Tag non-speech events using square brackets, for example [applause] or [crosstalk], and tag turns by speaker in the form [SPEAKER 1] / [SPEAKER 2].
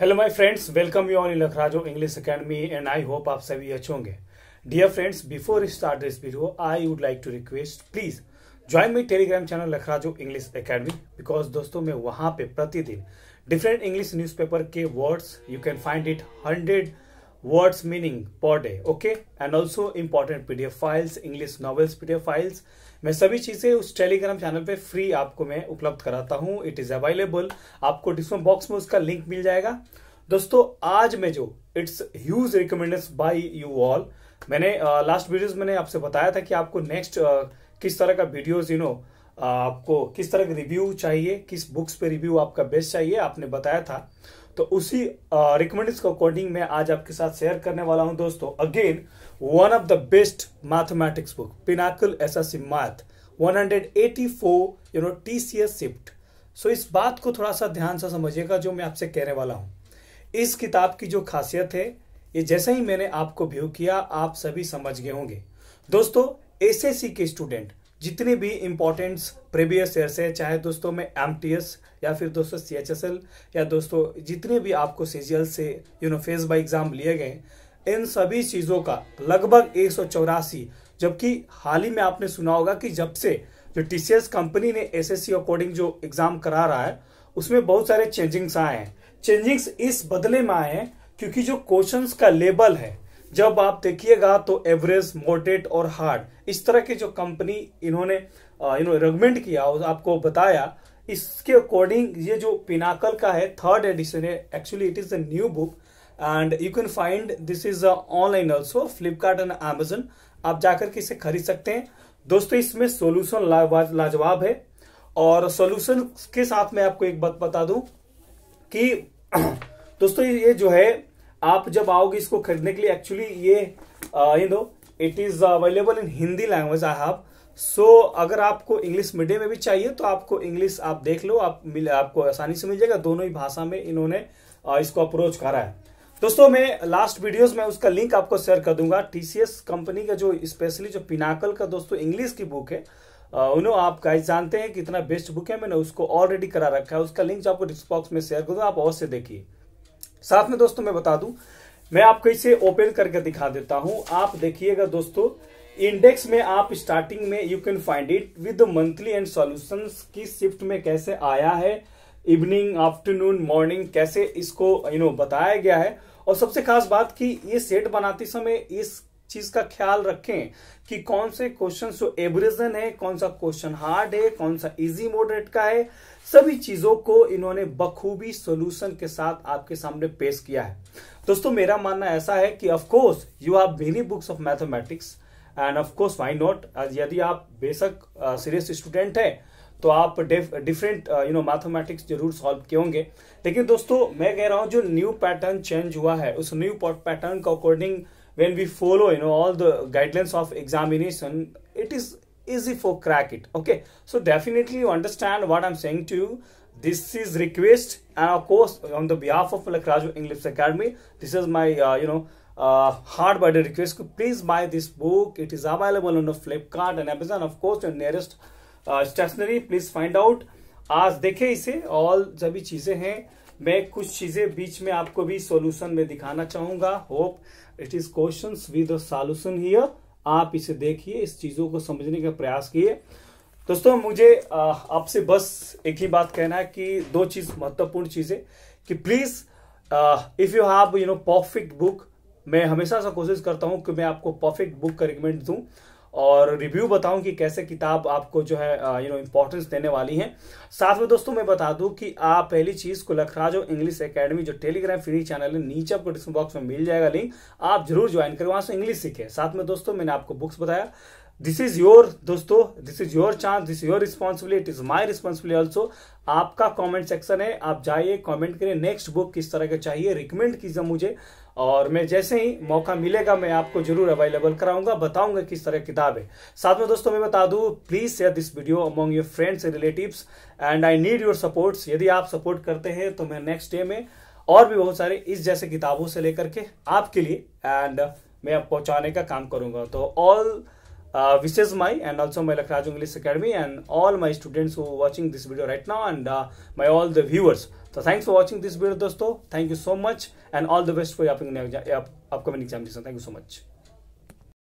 [SPEAKER 1] Hello my friends welcome you on Lakhrajo English academy and I hope आप सभी अच्छे होंगे dear friends before start this video I would like to request please join me telegram channel Lakhrajo English academy because दोस्तों मैं वहां पे प्रतिदिन different English newspaper के words you can find it hundred words meaning per day okay and also important pdf files english novels pdf files मैं सभी चीजें उस टेलीग्राम चैनल पे फ्री आपको मैं उपलब्ध कराता हूँ इट इज अवेलेबल आपको डिस्क्रिप्शन बॉक्स में उसका लिंक मिल जाएगा दोस्तों आज मैं जो its huge recommended by you all मैंने लास्ट वीडियोस मैंने आपसे बताया था कि आपको नेक्स्ट uh, किस तरह का वीडियोस यू नो आपको किस तरह का रिव्यू चाहिए किस बुक्स पे रिव्यू आपका बेस्ट चाहिए आपने बताया था तो उसी रिकमेंडेशन के अकॉर्डिंग मैं आज आपके साथ शेयर करने वाला हूं दोस्तों again one of the best mathematics book Pinnacle C math for you know as shift so इस बात को थोड़ा सा ध्यान से समझिएगा जो मैं आपसे कहने वाला हूं इस किताब की जो खासियत है ये जैसे ही मैंने आपको व्यू किया आप सभी समझ गए होंगे दोस्तों एस के स्टूडेंट जितने भी इम्पोर्टेंट्स प्रीवियस ईयर से चाहे दोस्तों में एम या फिर दोस्तों सी एच एस एल या दोस्तों जितने भी आपको सी जी एल से you know face by exam लिए गए इन सभी चीज़ों का लगभग एक सौ चौरासी जबकि हाल ही में आपने सुना होगा कि जब से जो टी सी एस कंपनी ने एस एस सी अकॉर्डिंग जो एग्ज़ाम करा रहा है उसमें बहुत सारे चेंजिंग्स आए हैं चेंजिंग्स इस बदले में आए हैं क्योंकि जो क्वेश्चंस का लेबल है जब आप देखिएगा तो एवरेज मोटेट और हार्ड इस तरह की जो कंपनी इन्होंने इन्होंने रेगमेंट किया और आपको बताया इसके अकॉर्डिंग ये जो पिनाकल का है थर्ड एडिशन है actually it is a new book and you can find this is online also Flipkart and Amazon आप जाकर के इसे खरीद सकते हैं दोस्तों इसमें सोल्यूशन लाजवाब है और सोल्यूशन के साथ मैं आपको एक बात बता दू कि [clears throat] दोस्तों ये जो है आप जब आओगे इसको खरीदने के लिए एक्चुअली ये दो it is available in Hindi language I have so अगर आपको इंग्लिश मीडियम में भी चाहिए तो आपको इंग्लिश आप देख लो आप मिल आपको आसानी से मिल जाएगा दोनों ही भाषा में इन्होंने इसको अप्रोच करा है दोस्तों मैं लास्ट वीडियोस में उसका लिंक आपको शेयर कर दूंगा टीसीएस कंपनी का जो स्पेशली जो पिनाकल का दोस्तों इंग्लिश की बुक है उन्होंने आप गाइस जानते हैं कितना बेस्ट बुक है मैंने उसको ऑलरेडी करा रखा है उसका लिंक जो आपको डिस्क बॉक्स में शेयर कर दूंगा आप अवश्य देखिए साथ में दोस्तों मैं बता दूं मैं आपको इसे ओपन करके दिखा देता हूं आप देखिएगा दोस्तों इंडेक्स में आप स्टार्टिंग में you can find it with monthly and solution की शिफ्ट में कैसे आया है इवनिंग आफ्टरनून मॉर्निंग कैसे इसको यू you नो know, बताया गया है और सबसे खास बात कि ये सेट बनाते समय इस चीज का ख्याल रखें कि कौन से क्वेश्चन जो एवरेजन है कौन सा क्वेश्चन हार्ड है कौन सा इजी मोडरेट का है सभी चीजों को इन्होंने बखूबी सॉल्यूशन के साथ आपके सामने पेश किया है दोस्तों मेरा मानना ऐसा है कि of course you have many books of mathematics and of course why not यदि आप बेसक सीरियस स्टूडेंट है तो आप डिफरेंट यू नो मैथमेटिक्स जरूर सॉल्व किए होंगे लेकिन दोस्तों मैं कह रहा हूं जो न्यू पैटर्न चेंज हुआ है उस न्यू पैटर्न के अकॉर्डिंग when we follow you know all the guidelines of examination it is easy for crack it okay so definitely you understand what i'm saying to you this is request and of course on the behalf of Lakraju English Academy this is my uh, you know uh, hard body request please buy this book it is available on the Flipkart and Amazon of course your nearest uh, stationery please find out as देखे all the things चीज़ें मैं कुछ चीज़ें बीच में आपको भी solution में दिखाना चाहूंगा hope it is question with solution here आप इसे देखिए इस चीज़ों को समझने का प्रयास किए दोस्तों मुझे आपसे बस एक ही बात कहना है कि दो चीज़ महत्वपूर्ण चीज़ें कि please if you have you know perfect book मैं हमेशा से कोशिश करता हूं कि मैं आपको परफेक्ट बुक का रिकमेंड दूं और रिव्यू बताऊं कि कैसे किताब आपको जो है यू नो इम्पोर्टेंस देने वाली है साथ में दोस्तों मैं बता दूं कि आप पहली चीज को लखराज जो इंग्लिश एकेडमी जो टेलीग्राम फ्री चैनल है नीचे आपको डिस्क्रिप्शन बॉक्स में मिल जाएगा लिंक आप जरूर ज्वाइन करें वहां से इंग्लिश सीखे साथ में दोस्तों मैंने आपको बुक्स बताया दिस इज योर दोस्तों this is your chance this your responsibility is my responsibility also आपका कॉमेंट सेक्शन है आप जाइए कॉमेंट करिए नेक्स्ट बुक किस तरह का चाहिए रिकमेंड कीजिए मुझे और मैं जैसे ही मौका मिलेगा मैं आपको जरूर अवेलेबल कराऊंगा बताऊंगा किस तरह की किताब है साथ में दोस्तों मैं बता दूं please share this video among your friends and relatives and I need your supports यदि आप सपोर्ट करते हैं तो मैं नेक्स्ट डे में और भी बहुत सारे इस जैसे किताबों से लेकर के आपके लिए एंड मैं पहुंचाने का काम करूंगा तो all uh, is my and also my Lakhraj English Academy and all my students who are watching this video right now and uh, my all the viewers. So thanks for watching this video, dosto. Thank you so much and all the best for your upcoming, uh, exams. Thank you so much.